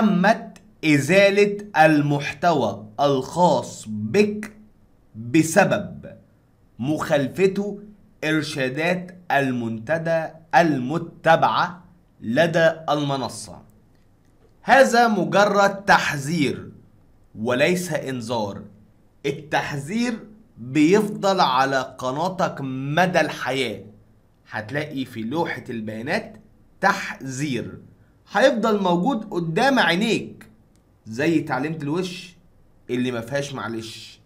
تمت إزالة المحتوى الخاص بك بسبب مخالفته إرشادات المنتدى المتبعة لدى المنصة هذا مجرد تحذير وليس إنذار التحذير بيفضل على قناتك مدى الحياة هتلاقي في لوحة البيانات تحذير هيفضل موجود قدام عينيك زي تعليمة الوش اللي ما فيهاش معلش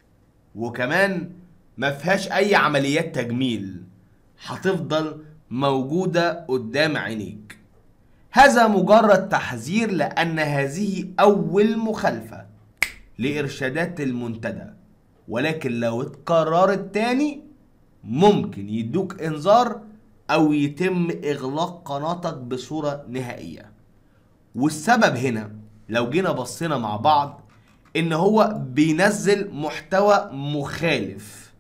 وكمان ما فيهاش اي عمليات تجميل هتفضل موجودة قدام عينيك هذا مجرد تحذير لأن هذه أول مخالفة لإرشادات المنتدى ولكن لو اتكررت تاني ممكن يدوك إنذار أو يتم إغلاق قناتك بصورة نهائية والسبب هنا لو جينا بصينا مع بعض ان هو بينزل محتوى مخالف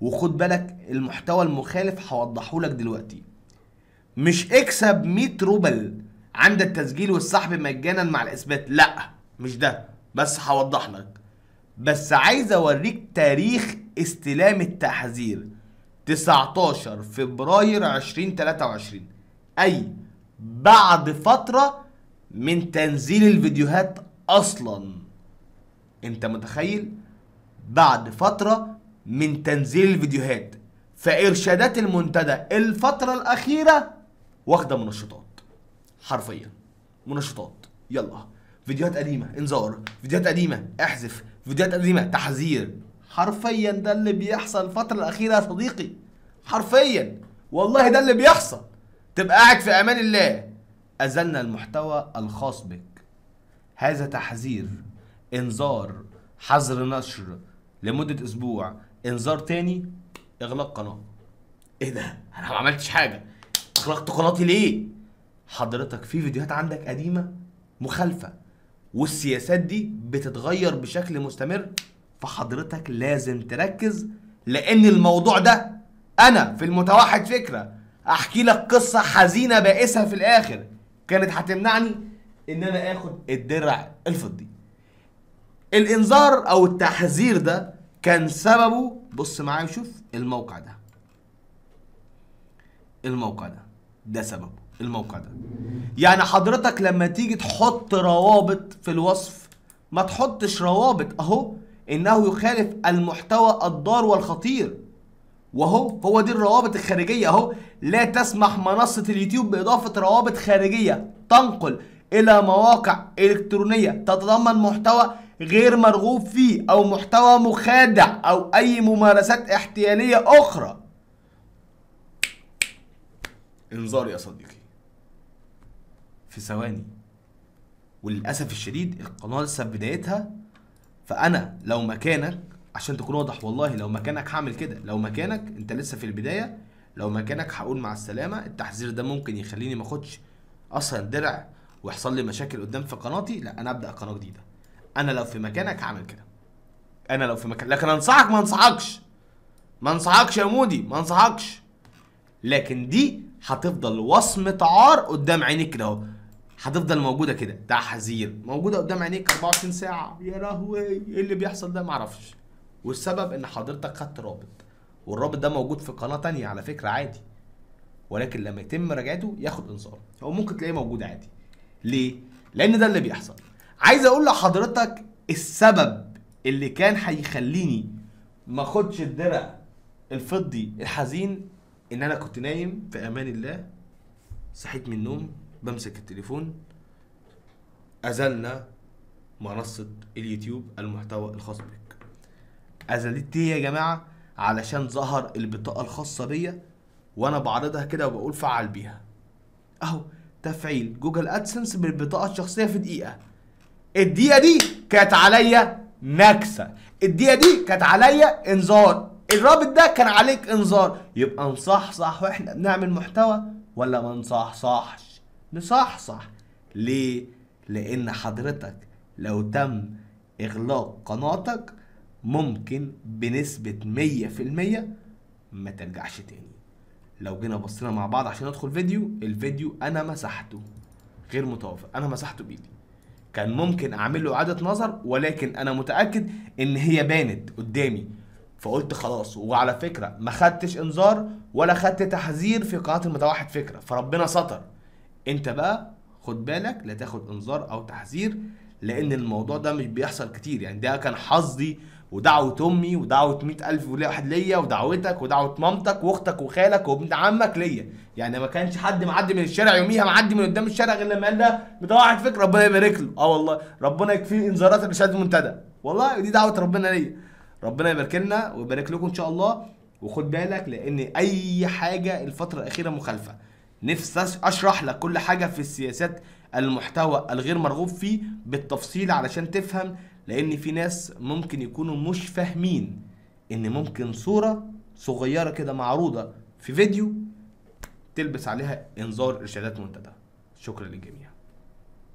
وخد بالك المحتوى المخالف هوضحه لك دلوقتي مش اكسب 100 روبل عند التسجيل والسحب مجانا مع الاثبات لا مش ده بس هوضح لك بس عايز اوريك تاريخ استلام التحذير 19 فبراير 2023 اي بعد فتره من تنزيل الفيديوهات اصلا انت متخيل بعد فتره من تنزيل الفيديوهات فارشادات المنتدى الفتره الاخيره واخده منشطات حرفيا منشطات يلا فيديوهات قديمه انذار فيديوهات قديمه احذف فيديوهات قديمه تحذير حرفيا ده اللي بيحصل الفتره الاخيره يا صديقي حرفيا والله ده اللي بيحصل تبقى قاعد في امان الله أزلنا المحتوى الخاص بك هذا تحذير إنذار حظر نشر لمدة أسبوع إنذار تاني إغلاق قناة إيه ده؟ أنا ما عملتش حاجة أغلقت قناتي ليه؟ حضرتك في فيديوهات عندك قديمة مخالفة والسياسات دي بتتغير بشكل مستمر فحضرتك لازم تركز لأن الموضوع ده أنا في المتوحد فكرة احكي لك قصه حزينه بائسه في الاخر كانت هتمنعني ان انا اخد الدرع الفضي الانذار او التحذير ده كان سببه بص معايا وشوف الموقع ده الموقع ده ده سببه الموقع ده يعني حضرتك لما تيجي تحط روابط في الوصف ما تحطش روابط اهو انه يخالف المحتوى الضار والخطير وهو هو دي الروابط الخارجية اهو لا تسمح منصة اليوتيوب بإضافة روابط خارجية تنقل إلى مواقع إلكترونية تتضمن محتوى غير مرغوب فيه أو محتوى مخادع أو أي ممارسات احتيالية أخرى انذار يا صديقي في ثواني وللأسف الشديد القناة لسه بدايتها فأنا لو مكانك عشان تكون واضح والله لو مكانك هعمل كده لو مكانك انت لسه في البدايه لو مكانك هقول مع السلامه التحذير ده ممكن يخليني ما اخدش اصلا درع ويحصل لي مشاكل قدام في قناتي لا انا ابدا قناه جديده انا لو في مكانك هعمل كده انا لو في مكان لكن انصحك ما انصحكش ما انصحكش يا مودي ما انصحكش لكن دي هتفضل وصمه عار قدام عينيك كده اهو هتفضل موجوده كده تحذير موجوده قدام عينيك 24 ساعه يا لهوي ايه اللي بيحصل ده معرفش والسبب ان حضرتك خدت رابط والرابط ده موجود في قناه تانية على فكره عادي ولكن لما يتم مراجعته ياخد انذار هو ممكن تلاقيه موجود عادي ليه لان ده اللي بيحصل عايز اقول لحضرتك السبب اللي كان هيخليني ما اخدش الدرع الفضي الحزين ان انا كنت نايم في امان الله صحيت من النوم بمسك التليفون ازلنا منصه اليوتيوب المحتوى الخاص بك ازاليت دي يا جماعه علشان ظهر البطاقه الخاصه بيا وانا بعرضها كده وبقول فعل بيها اهو تفعيل جوجل ادسنس بالبطاقه الشخصيه في دقيقه الدقيقه دي كانت عليا نكسه الدقيقه دي كانت عليا انذار الرابط ده كان عليك انذار يبقى نصحصح واحنا بنعمل محتوى ولا ما نصحصحش نصحصح ليه لان حضرتك لو تم اغلاق قناتك ممكن بنسبة 100% ما ترجعش تاني لو جينا بصينا مع بعض عشان ندخل فيديو الفيديو انا مسحته غير متوافق انا مسحته بايدي كان ممكن اعمل له اعاده نظر ولكن انا متاكد ان هي بانت قدامي فقلت خلاص وعلى فكره ما خدتش انذار ولا خدت تحذير في قناه المتوحد فكره فربنا ستر انت بقى خد بالك لا تاخد انذار او تحذير لان الموضوع ده مش بيحصل كتير يعني ده كان حظي ودعوه امي ودعوه 100000 واحد ليا ودعوتك ودعوه مامتك واختك وخالك وابن عمك ليا يعني ما كانش حد معدي من الشارع يوميها معدي من قدام الشارع غير لما قال ده بتاع واحد فيك ربنا يبارك له اه والله ربنا يكفيه انذاراتك لشهاده المنتدى والله دي دعوه ربنا ليا ربنا يبارك لنا ويبارك لكم ان شاء الله وخد بالك لان اي حاجه الفتره الاخيره مخالفه نفسي اشرح لك كل حاجه في السياسات المحتوى الغير مرغوب فيه بالتفصيل علشان تفهم لان في ناس ممكن يكونوا مش فاهمين ان ممكن صوره صغيره كده معروضه في فيديو تلبس عليها انذار ارشادات منتدى شكرا للجميع